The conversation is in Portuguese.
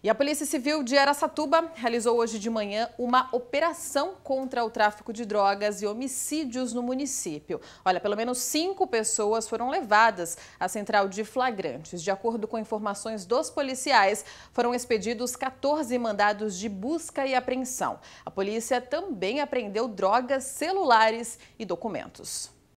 E a Polícia Civil de Aracatuba realizou hoje de manhã uma operação contra o tráfico de drogas e homicídios no município. Olha, pelo menos cinco pessoas foram levadas à central de flagrantes. De acordo com informações dos policiais, foram expedidos 14 mandados de busca e apreensão. A polícia também apreendeu drogas, celulares e documentos.